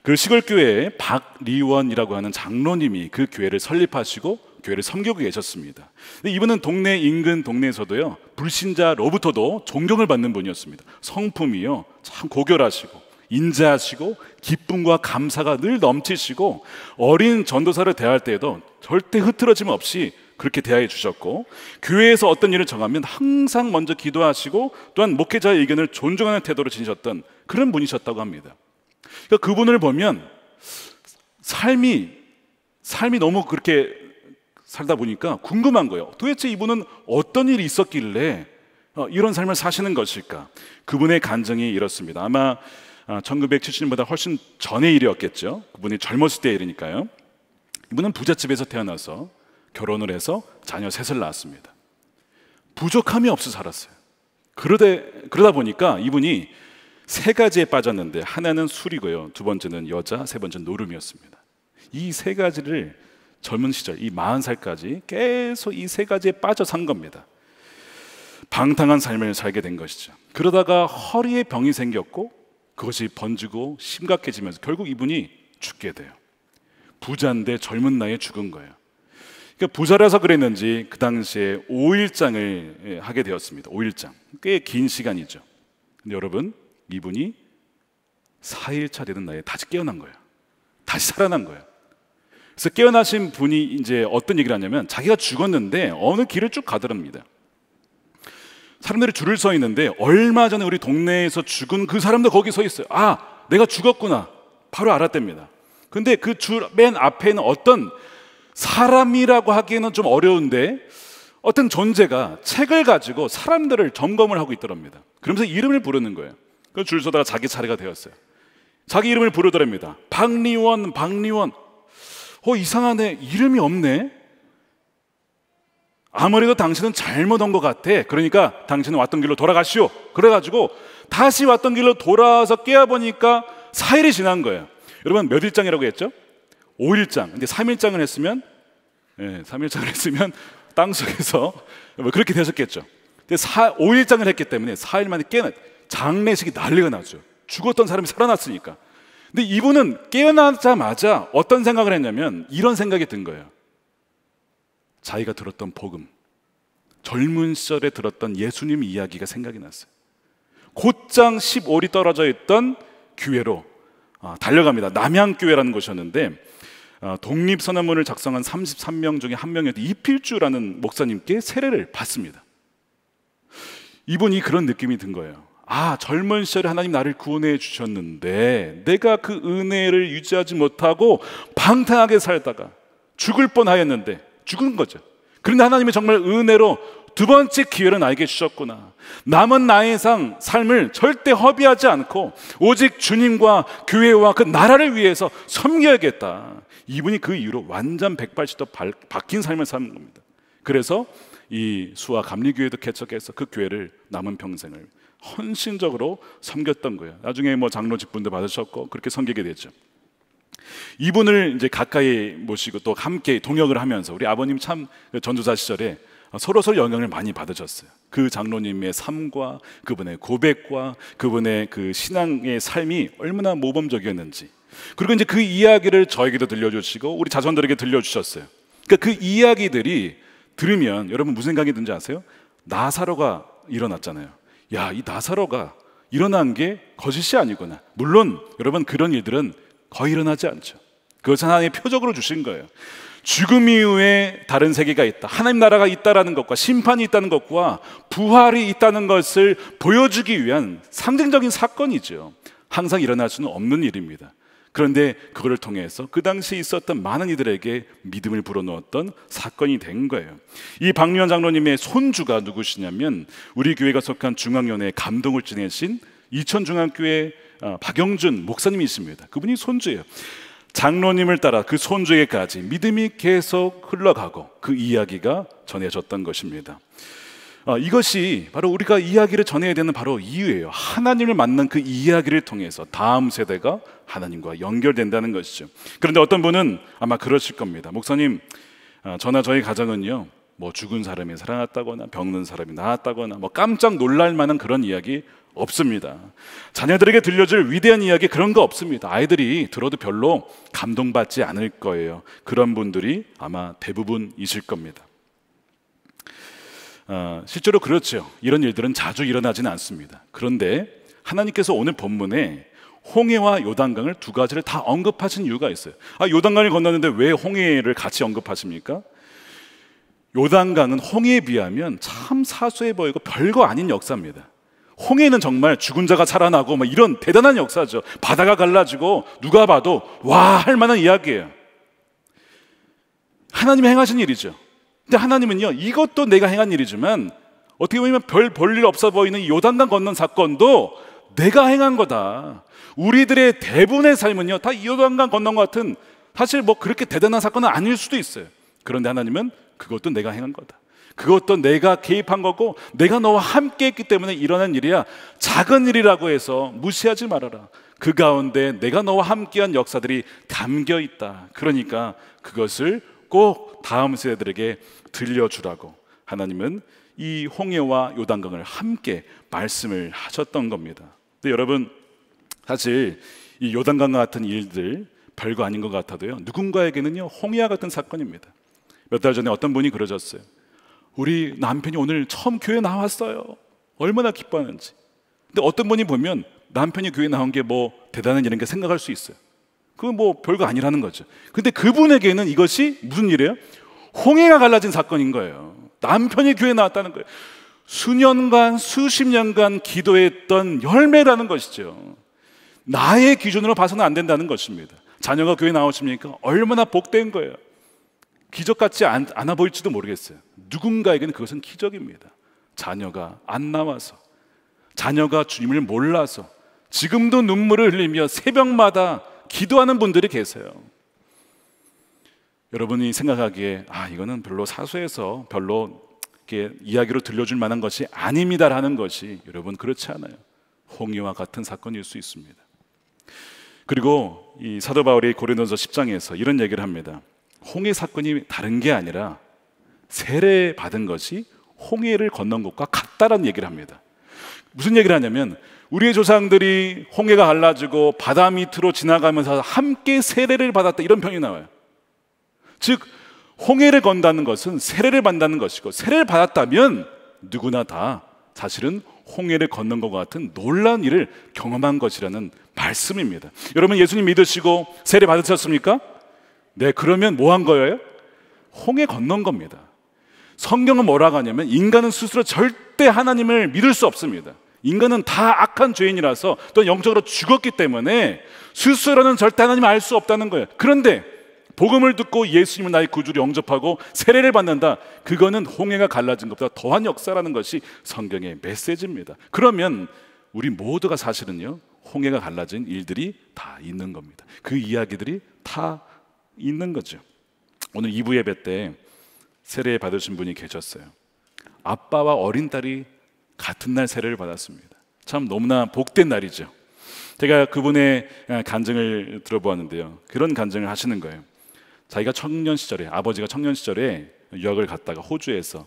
그 시골 교회에 박리원이라고 하는 장로님이 그 교회를 설립하시고 교회를 섬기고 계셨습니다. 이분은 동네 인근 동네에서도요 불신자로부터도 존경을 받는 분이었습니다. 성품이요 참 고결하시고 인자하시고 기쁨과 감사가 늘 넘치시고 어린 전도사를 대할 때에도 절대 흐트러짐 없이 그렇게 대하해 주셨고 교회에서 어떤 일을 정하면 항상 먼저 기도하시고 또한 목회자의 의견을 존중하는 태도로 지니셨던 그런 분이셨다고 합니다. 그러니까 그분을 보면 삶이 삶이 너무 그렇게 살다 보니까 궁금한 거예요. 도대체 이분은 어떤 일이 있었길래 어, 이런 삶을 사시는 것일까? 그분의 간증이 이렇습니다. 아마 1970년보다 아, 훨씬 전의 일이었겠죠. 그분이 젊었을 때 일이니까요. 이분은 부잣집에서 태어나서 결혼을 해서 자녀 셋을 낳았습니다. 부족함이 없어 살았어요. 그러되, 그러다 보니까 이분이 세 가지에 빠졌는데 하나는 술이고요. 두 번째는 여자, 세 번째는 노름이었습니다. 이 세 가지를 젊은 시절, 이 마흔 살까지 계속 이 세 가지에 빠져 산 겁니다. 방탕한 삶을 살게 된 것이죠. 그러다가 허리에 병이 생겼고 그것이 번지고 심각해지면서 결국 이분이 죽게 돼요. 부자인데 젊은 나이에 죽은 거예요. 그러니까 부자라서 그랬는지 그 당시에 5일장을 예, 하게 되었습니다. 5일장. 꽤 긴 시간이죠. 근데 여러분, 이분이 4일차 되는 나이에 다시 깨어난 거예요. 다시 살아난 거예요. 그래서 깨어나신 분이 이제 어떤 얘기를 하냐면 자기가 죽었는데 어느 길을 쭉 가더랍니다. 사람들이 줄을 서 있는데 얼마 전에 우리 동네에서 죽은 그 사람도 거기 서 있어요. 아, 내가 죽었구나. 바로 알았답니다. 근데 그 줄 맨 앞에는 어떤 사람이라고 하기에는 좀 어려운데 어떤 존재가 책을 가지고 사람들을 점검을 하고 있더랍니다. 그러면서 이름을 부르는 거예요. 그 줄 서다가 자기 차례가 되었어요. 자기 이름을 부르더랍니다. 박리원, 박리원. 어, 이상하네. 이름이 없네. 아무래도 당신은 잘못 온 것 같아. 그러니까 당신은 왔던 길로 돌아가시오. 그래가지고 다시 왔던 길로 돌아와서 깨어보니까 4일이 지난 거예요. 여러분, 몇 일장이라고 했죠? 5일장. 근데 3일장을 했으면, 예, 3일장을 했으면 [laughs] 땅속에서 뭐 그렇게 되셨겠죠. 근데 4, 5일장을 했기 때문에 4일 만에 깨는 장례식이 난리가 나죠. 죽었던 사람이 살아났으니까. 근데 이분은 깨어나자마자 어떤 생각을 했냐면 이런 생각이 든 거예요. 자기가 들었던 복음, 젊은 시절에 들었던 예수님 이야기가 생각이 났어요. 곧장 15리 떨어져 있던 교회로 아, 달려갑니다. 남양교회라는 곳이었는데 아, 독립선언문을 작성한 33명 중에 한명이 이필주라는 목사님께 세례를 받습니다. 이분이 그런 느낌이 든 거예요. 아, 젊은 시절에 하나님 나를 구원해 주셨는데 내가 그 은혜를 유지하지 못하고 방탕하게 살다가 죽을 뻔하였는데 죽은 거죠. 그런데 하나님이 정말 은혜로 두 번째 기회를 나에게 주셨구나. 남은 나의 상 삶을 절대 허비하지 않고 오직 주님과 교회와 그 나라를 위해서 섬겨야겠다. 이분이 그 이후로 완전 180도 바뀐 삶을 사는 겁니다. 그래서 이 수와 감리교회도 개척해서 그 교회를 남은 평생을 헌신적으로 섬겼던 거예요. 나중에 뭐 장로직 분도 받으셨고 그렇게 섬기게 됐죠. 이분을 이제 가까이 모시고 또 함께 동역을 하면서 우리 아버님 참 그 전도사 시절에 서로 서로 영향을 많이 받으셨어요. 그 장로님의 삶과 그분의 고백과 그분의 그 신앙의 삶이 얼마나 모범적이었는지. 그리고 이제 그 이야기를 저에게도 들려주시고 우리 자손들에게 들려주셨어요. 그러니까 그 이야기들이 들으면 여러분 무슨 생각이 든지 아세요? 나사로가 일어났잖아요. 야, 이 나사로가 일어난 게 거짓이 아니구나. 물론 여러분 그런 일들은 거의 일어나지 않죠. 그것은 하나님의 표적으로 주신 거예요. 죽음 이후에 다른 세계가 있다. 하나님 나라가 있다라는 것과 심판이 있다는 것과 부활이 있다는 것을 보여주기 위한 상징적인 사건이죠. 항상 일어날 수는 없는 일입니다. 그런데 그거를 통해서 그 당시에 있었던 많은 이들에게 믿음을 불어넣었던 사건이 된 거예요. 이 박유한 장로님의 손주가 누구시냐면 우리 교회가 속한 중앙연회 감동을 지내신 이천중앙교회 어, 박영준 목사님이십니다. 그분이 손주예요. 장로님을 따라 그 손주에게까지 믿음이 계속 흘러가고 그 이야기가 전해졌던 것입니다. 어, 이것이 바로 우리가 이야기를 전해야 되는 바로 이유예요. 하나님을 만난 그 이야기를 통해서 다음 세대가 하나님과 연결된다는 것이죠. 그런데 어떤 분은 아마 그러실 겁니다. 목사님, 어, 저나 저희 가정은요, 뭐 죽은 사람이 살아났다거나 병든 사람이 나았다거나 뭐 깜짝 놀랄 만한 그런 이야기 없습니다. 자녀들에게 들려줄 위대한 이야기 그런 거 없습니다. 아이들이 들어도 별로 감동받지 않을 거예요. 그런 분들이 아마 대부분이실 겁니다. 어, 실제로 그렇죠. 이런 일들은 자주 일어나지는 않습니다. 그런데 하나님께서 오늘 본문에 홍해와 요단강을 두 가지를 다 언급하신 이유가 있어요. 아, 요단강을 건너는데 왜 홍해를 같이 언급하십니까? 요단강은 홍해에 비하면 참 사소해 보이고 별거 아닌 역사입니다. 홍해는 정말 죽은 자가 살아나고 막 뭐 이런 대단한 역사죠. 바다가 갈라지고 누가 봐도 와 할 만한 이야기예요. 하나님이 행하신 일이죠. 근데 하나님은요, 이것도 내가 행한 일이지만 어떻게 보면 별 볼 일 없어 보이는 요단강 건넌 사건도 내가 행한 거다. 우리들의 대부분의 삶은요, 다 요단강 건넌 것 같은 사실 뭐 그렇게 대단한 사건은 아닐 수도 있어요. 그런데 하나님은 그것도 내가 행한 거다. 그것도 내가 개입한 거고 내가 너와 함께 했기 때문에 일어난 일이야. 작은 일이라고 해서 무시하지 말아라. 그 가운데 내가 너와 함께한 역사들이 담겨 있다. 그러니까 그것을 꼭 다음 세대들에게 들려주라고 하나님은 이 홍해와 요단강을 함께 말씀을 하셨던 겁니다. 근데 여러분 사실 이 요단강 같은 일들 별거 아닌 것 같아도요. 누군가에게는요 홍해와 같은 사건입니다. 몇 달 전에 어떤 분이 그러셨어요. 우리 남편이 오늘 처음 교회 나왔어요. 얼마나 기뻐하는지. 근데 어떤 분이 보면 남편이 교회 나온 게 뭐 대단한 일인 게 생각할 수 있어요. 그건뭐 별거 아니라는 거죠. 근데 그분에게는 이것이 무슨 일이에요? 홍해가 갈라진 사건인 거예요. 남편이 교회에 나왔다는 거예요. 수년간, 수십 년간 기도했던 열매라는 것이죠. 나의 기준으로 봐서는 안 된다는 것입니다. 자녀가 교회 나오십니까? 얼마나 복된 거예요. 기적 같지 않, 아 보일지도 모르겠어요. 누군가에게는 그것은 기적입니다. 자녀가 안 나와서, 자녀가 주님을 몰라서, 지금도 눈물을 흘리며 새벽마다 기도하는 분들이 계세요. 여러분이 생각하기에 아 이거는 별로 사소해서 별로 이렇게 이야기로 들려줄 만한 것이 아닙니다라는 것이 여러분 그렇지 않아요. 홍해와 같은 사건일 수 있습니다. 그리고 이 사도 바울이 고린도서 10장에서 이런 얘기를 합니다. 홍해 사건이 다른 게 아니라 세례 받은 것이 홍해를 건넌 것과 같다라는 얘기를 합니다. 무슨 얘기를 하냐면 우리의 조상들이 홍해가 갈라지고 바다 밑으로 지나가면서 함께 세례를 받았다 이런 표현이 나와요. 즉 홍해를 건다는 것은 세례를 받는 것이고 세례를 받았다면 누구나 다 사실은 홍해를 걷는 것과 같은 놀란 일을 경험한 것이라는 말씀입니다. 여러분 예수님 믿으시고 세례 받으셨습니까? 네, 그러면 뭐 한 거예요? 홍해 건넌 겁니다. 성경은 뭐라고 하냐면 인간은 스스로 절대 하나님을 믿을 수 없습니다. 인간은 다 악한 죄인이라서 또 영적으로 죽었기 때문에 스스로는 절대 하나님 알 수 없다는 거예요. 그런데 복음을 듣고 예수님을 나의 구주로 영접하고 세례를 받는다. 그거는 홍해가 갈라진 것보다 더한 역사라는 것이 성경의 메시지입니다. 그러면 우리 모두가 사실은요. 홍해가 갈라진 일들이 다 있는 겁니다. 그 이야기들이 다 있는 거죠. 오늘 이부 예배 때 세례 받으신 분이 계셨어요. 아빠와 어린 딸이 같은 날 세례를 받았습니다. 참 너무나 복된 날이죠. 제가 그분의 간증을 들어보았는데요. 그런 간증을 하시는 거예요. 자기가 청년 시절에 아버지가 청년 시절에 유학을 갔다가 호주에서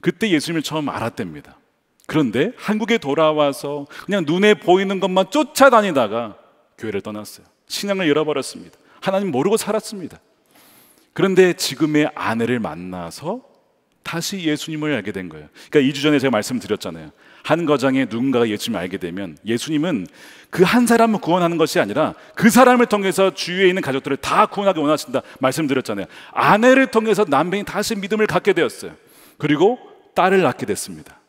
그때 예수님을 처음 알았답니다. 그런데 한국에 돌아와서 그냥 눈에 보이는 것만 쫓아다니다가 교회를 떠났어요. 신앙을 잃어버렸습니다. 하나님 모르고 살았습니다. 그런데 지금의 아내를 만나서 다시 예수님을 알게 된 거예요. 그러니까 2주 전에 제가 말씀드렸잖아요. 한 거장에 누군가가 예수님을 알게 되면 예수님은 그 한 사람을 구원하는 것이 아니라 그 사람을 통해서 주위에 있는 가족들을 다 구원하기 원하신다 말씀드렸잖아요. 아내를 통해서 남편이 다시 믿음을 갖게 되었어요. 그리고 딸을 낳게 됐습니다.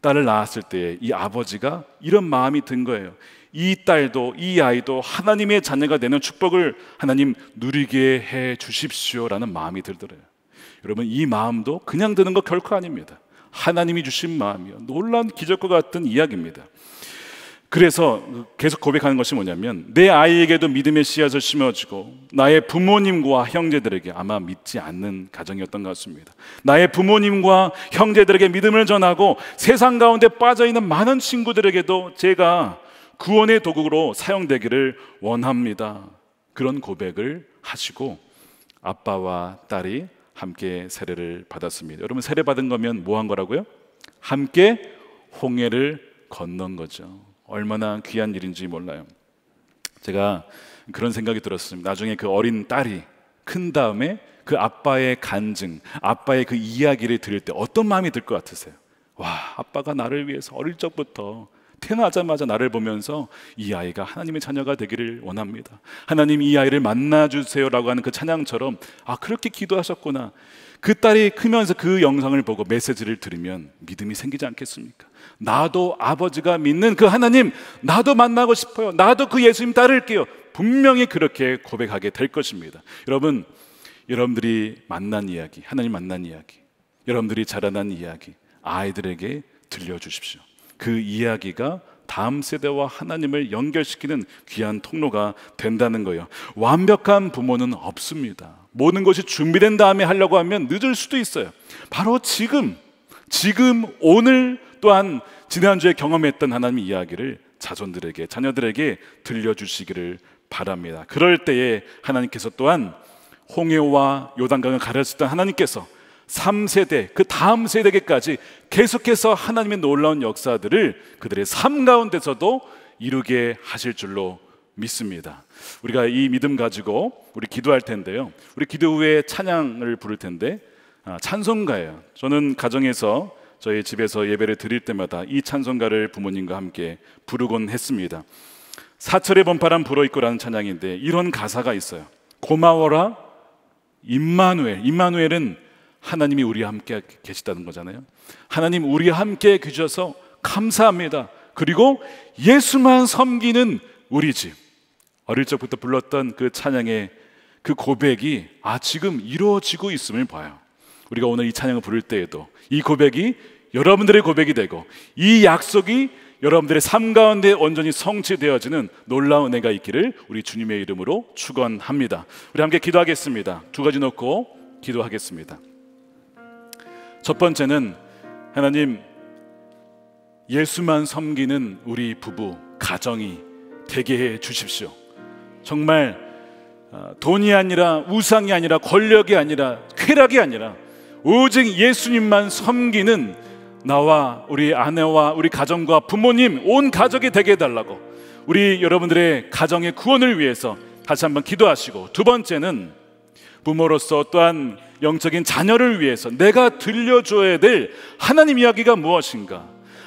딸을 낳았을 때 이 아버지가 이런 마음이 든 거예요. 이 딸도 이 아이도 하나님의 자녀가 되는 축복을 하나님 누리게 해 주십시오라는 마음이 들더래요. 여러분 이 마음도 그냥 드는 거 결코 아닙니다. 하나님이 주신 마음이요. 놀란 기적과 같은 이야기입니다. 그래서 계속 고백하는 것이 뭐냐면 내 아이에게도 믿음의 씨앗을 심어주고 나의 부모님과 형제들에게 아마 믿지 않는 가정이었던 것 같습니다. 나의 부모님과 형제들에게 믿음을 전하고 세상 가운데 빠져 있는 많은 친구들에게도 제가 구원의 도구로 사용되기를 원합니다. 그런 고백을 하시고 아빠와 딸이 함께 세례를 받았습니다. 여러분 세례 받은 거면 뭐 한 거라고요? 함께 홍해를 건넌 거죠. 얼마나 귀한 일인지 몰라요. 제가 그런 생각이 들었습니다. 나중에 그 어린 딸이 큰 다음에 그 아빠의 간증, 아빠의 그 이야기를 들을 때 어떤 마음이 들 것 같으세요? 와, 아빠가 나를 위해서 어릴 적부터 태어나자마자 나를 보면서 이 아이가 하나님의 자녀가 되기를 원합니다. 하나님 이 아이를 만나주세요라고 하는 그 찬양처럼 아, 그렇게 기도하셨구나. 그 딸이 크면서 그 영상을 보고 메시지를 들으면 믿음이 생기지 않겠습니까? 나도 아버지가 믿는 그 하나님, 나도 만나고 싶어요. 나도 그 예수님 따를게요. 분명히 그렇게 고백하게 될 것입니다. 여러분, 여러분들이 만난 이야기, 하나님 만난 이야기, 여러분들이 자라난 이야기, 아이들에게 들려주십시오. 그 이야기가 다음 세대와 하나님을 연결시키는 귀한 통로가 된다는 거예요. 완벽한 부모는 없습니다. 모든 것이 준비된 다음에 하려고 하면 늦을 수도 있어요. 바로 지금, 지금 오늘 또한 지난주에 경험했던 하나님의 이야기를 자손들에게, 자녀들에게 들려주시기를 바랍니다. 그럴 때에 하나님께서 또한 홍해와 요단강을 가렸을 때 하나님께서 3세대, 그 다음 세대에까지 계속해서 하나님의 놀라운 역사들을 그들의 삶 가운데서도 이루게 하실 줄로 믿습니다. 우리가 이 믿음 가지고 우리 기도할 텐데요. 우리 기도 후에 찬양을 부를 텐데 아, 찬송가예요. 저는 가정에서 저희 집에서 예배를 드릴 때마다 이 찬송가를 부모님과 함께 부르곤 했습니다. 사철의 봄바람 불어있고라는 찬양인데 이런 가사가 있어요. 고마워라 임마누엘. 임마누엘은 하나님이 우리와 함께 계시다는 거잖아요. 하나님 우리와 함께 계셔서 감사합니다. 그리고 예수만 섬기는 우리 집. 어릴 적부터 불렀던 그 찬양의 그 고백이 아 지금 이루어지고 있음을 봐요. 우리가 오늘 이 찬양을 부를 때에도 이 고백이 여러분들의 고백이 되고 이 약속이 여러분들의 삶 가운데 온전히 성취되어지는 놀라운 은가 있기를 우리 주님의 이름으로 축원합니다. 우리 함께 기도하겠습니다. 두 가지 놓고 기도하겠습니다. 첫 번째는 하나님 예수만 섬기는 우리 부부 가정이 되게 해 주십시오. 정말 아, 돈이 아니라 우상이 아니라 권력이 아니라 쾌락이 아니라 오직 예수님만 섬기는 나와 우리 아내와 우리 가정과 부모님 온 가족이 되게 해달라고 우리 여러분들의 가정의 구원을 위해서 다시 한번 기도하시고 두 번째는 부모로서 또한 영적인 자녀를 위해서 내가 들려줘야 될 하나님 이야기가 무엇인가?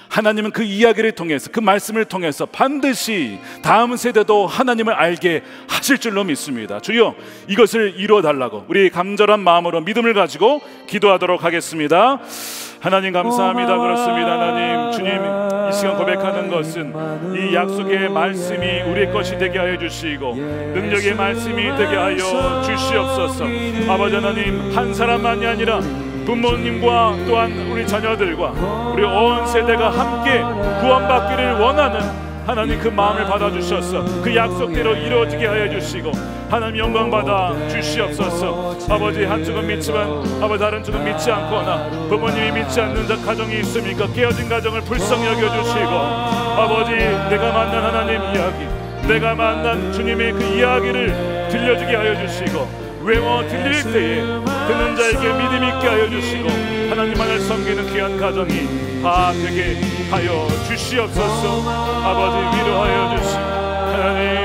하나님은 그 이야기를 통해서 그 말씀을 통해서 반드시 다음 세대도 하나님을 알게 하실 줄로 믿습니다. 주여 이것을 이루어 달라고 우리 감절한 마음으로 믿음을 가지고 기도하도록 하겠습니다. 하나님 감사합니다. 그렇습니다. 하나님 주님 이 시간 고백하는 것은 이 약속의 말씀이 우리 것이 되게 하여 주시고 능력의 말씀이 되게 하여 주시옵소서. 아버지 하나님 한 사람만이 아니라 부모님과 또한 우리 자녀들과 우리 온 세대가 함께 구원받기를 원하는 하나님 그 마음을 받아주셔서 그 약속대로 이루어지게 하여 주시고 하나님 영광 받아 주시옵소서 아버지 한 쪽은 믿지만 아버지 다른 쪽은 믿지 않거나 부모님이 믿지 않는 자 가정이 있습니까 깨어진 가정을 불쌍히 여겨주시고 아버지 내가 만난 하나님 이야기 내가 만난 주님의 그 이야기를 들려주게 하여 주시고 외워 들릴 때에 듣는 자에게 믿음 있게 하여 주시고 하나님만을 섬기는 귀한 가정이 다 되게 하여 주시옵소서 아버지 위로하여 주시고 하나님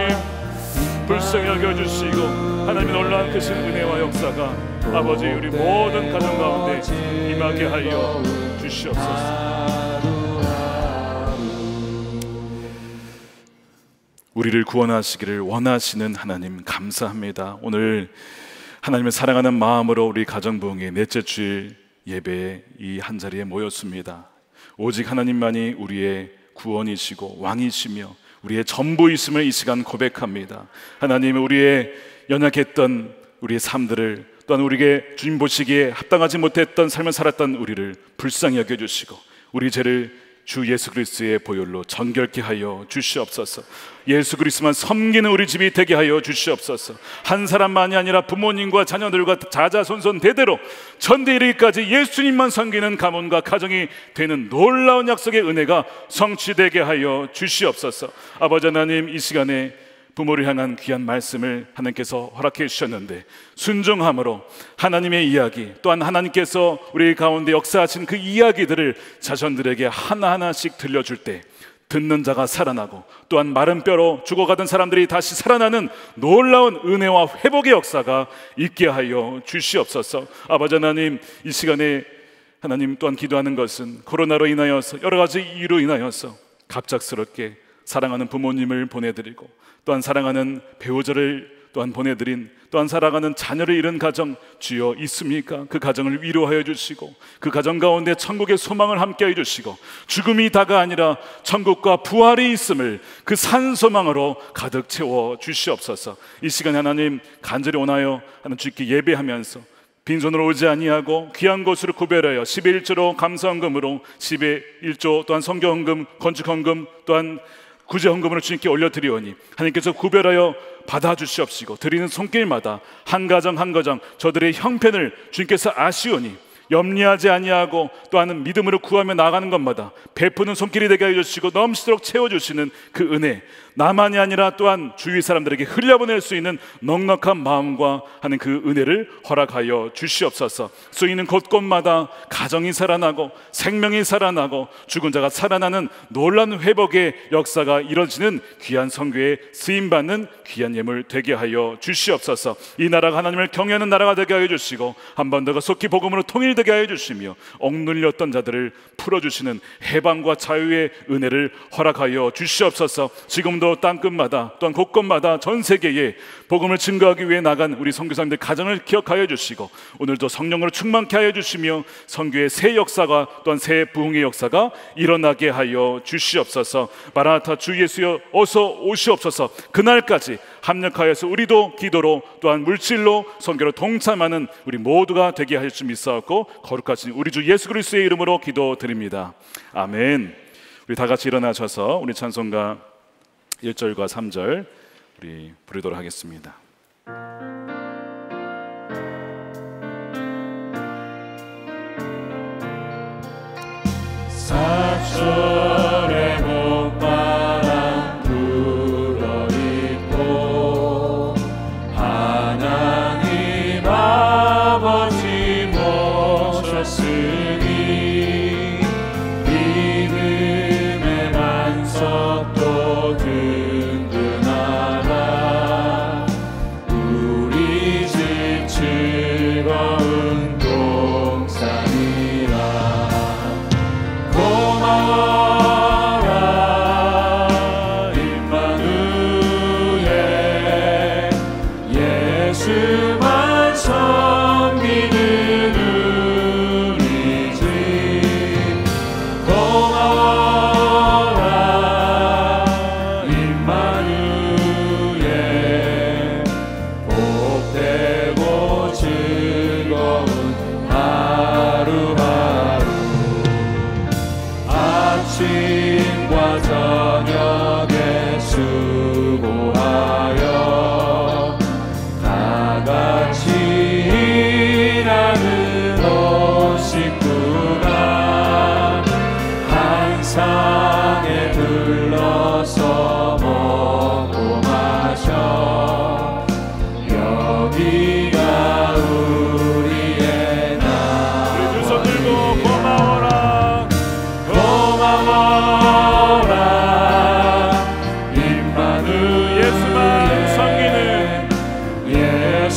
불쌍히 여겨주시고 하나님 놀라운 크신 은혜와 역사가 아버지 우리 모든 가정 가운데 임하게 하여 주시옵소서 우리를 구원하시기를 원하시는 하나님 감사합니다 오늘 하나님을 사랑하는 마음으로 우리 가정부흥의 넷째 주일 예배에 이 한자리에 모였습니다 오직 하나님만이 우리의 구원이시고 왕이시며 우리의 전부이심을 이 시간 고백합니다. 하나님 우리의 연약했던 우리의 삶들을 또한 우리에게 주님 보시기에 합당하지 못했던 삶을 살았던 우리를 불쌍히 여겨주시고 우리 죄를 주 예수 그리스도의 보혈로 정결케 하여 주시옵소서. 예수 그리스도만 섬기는 우리 집이 되게 하여 주시옵소서. 한 사람만이 아니라 부모님과 자녀들과 자자손손 대대로 전대일까지 예수님만 섬기는 가문과 가정이 되는 놀라운 약속의 은혜가 성취되게 하여 주시옵소서. 아버지 하나님 이 시간에 부모를 향한 귀한 말씀을 하나님께서 허락해 주셨는데 순종함으로 하나님의 이야기 또한 하나님께서 우리 가운데 역사하신 그 이야기들을 자손들에게 하나하나씩 들려줄 때 듣는 자가 살아나고 또한 마른 뼈로 죽어가던 사람들이 다시 살아나는 놀라운 은혜와 회복의 역사가 있게 하여 주시옵소서. 아버지 하나님, 이 시간에 하나님 또한 기도하는 것은 코로나로 인하여서 여러 가지 이유로 인하여서 갑작스럽게 사랑하는 부모님을 보내드리고 또한 사랑하는 배우자를 또한 보내드린 또한 사랑하는 자녀를 잃은 가정 주여 있습니까? 그 가정을 위로하여 주시고 그 가정 가운데 천국의 소망을 함께해 주시고 죽음이 다가 아니라 천국과 부활이 있음을 그산 소망으로 가득 채워 주시옵소서 이 시간 하나님 간절히 원하여 하는 주께 예배하면서 빈손으로 오지 아니하고 귀한 것으로 구별하여 11조로 감사헌금으로 11조 또한 성경헌금 건축헌금 또한 구제 헌금을 주님께 올려드리오니 하나님께서 구별하여 받아주시옵시고 드리는 손길마다 한 가정 한 가정 저들의 형편을 주님께서 아시오니 염려하지 아니하고 또하는 믿음으로 구하며 나가는 것마다 베푸는 손길이 되게 하여 주시고 넘치도록 채워 주시는 그 은혜 나만이 아니라 또한 주위 사람들에게 흘려보낼 수 있는 넉넉한 마음과 하는 그 은혜를 허락하여 주시옵소서. 쓰이는 곳곳마다 가정이 살아나고 생명이 살아나고 죽은 자가 살아나는 놀라 회복의 역사가 이뤄지는 귀한 성교에 쓰임 받는 귀한 예물 되게 하여 주시옵소서. 이 나라가 하나님을 경외하는 나라가 되게 하여 주시고 한번더 그 속히 복음으로 통일 소 되게 하여 주시며 억눌렸던 자들을 풀어주시는 해방과 자유의 은혜를 허락하여 주시옵소서 지금도 땅끝마다 또한 곳곳마다 전 세계에 복음을 증거하기 위해 나간 우리 선교사님들 가정을 기억하여 주시고 오늘도 성령으로 충만케 하여 주시며 선교의 새 역사가 또한 새 부흥의 역사가 일어나게 하여 주시옵소서 마라타주 예수여 어서 오시옵소서 그날까지 합력하여서 우리도 기도로 또한 물질로 선교로 동참하는 우리 모두가 되게 하실 줄 믿사옵고 거룩하신 우리 주 예수 그리스도의 이름으로 기도드립니다. 아멘. 우리 다 같이 일어나셔서 우리 찬송가 1절과 3절 우리 부르도록 하겠습니다. 사촌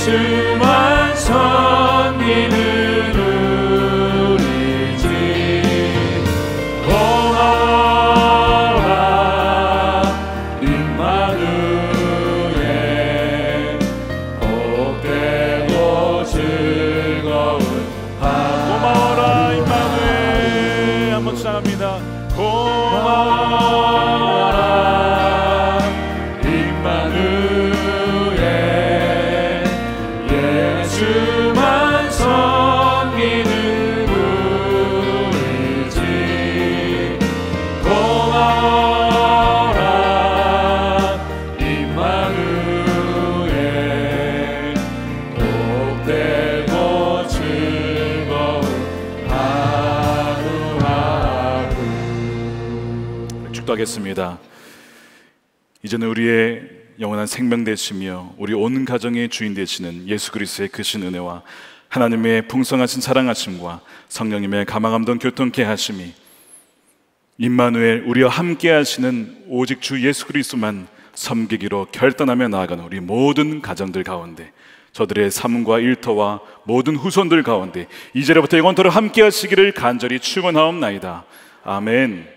to 이제는 우리의 영원한 생명 되시며 우리 온 가정의 주인 되시는 예수 그리스도의 크신 은혜와 하나님의 풍성하신 사랑하심과 성령님의 가화감동 교통케 하심이 임마누엘 우리와 함께 하시는 오직 주 예수 그리스도만 섬기기로 결단하며 나아가는 우리 모든 가정들 가운데 저들의 삶과 일터와 모든 후손들 가운데 이제로부터 영원토록 함께 하시기를 간절히 축원하옵나이다. 아멘.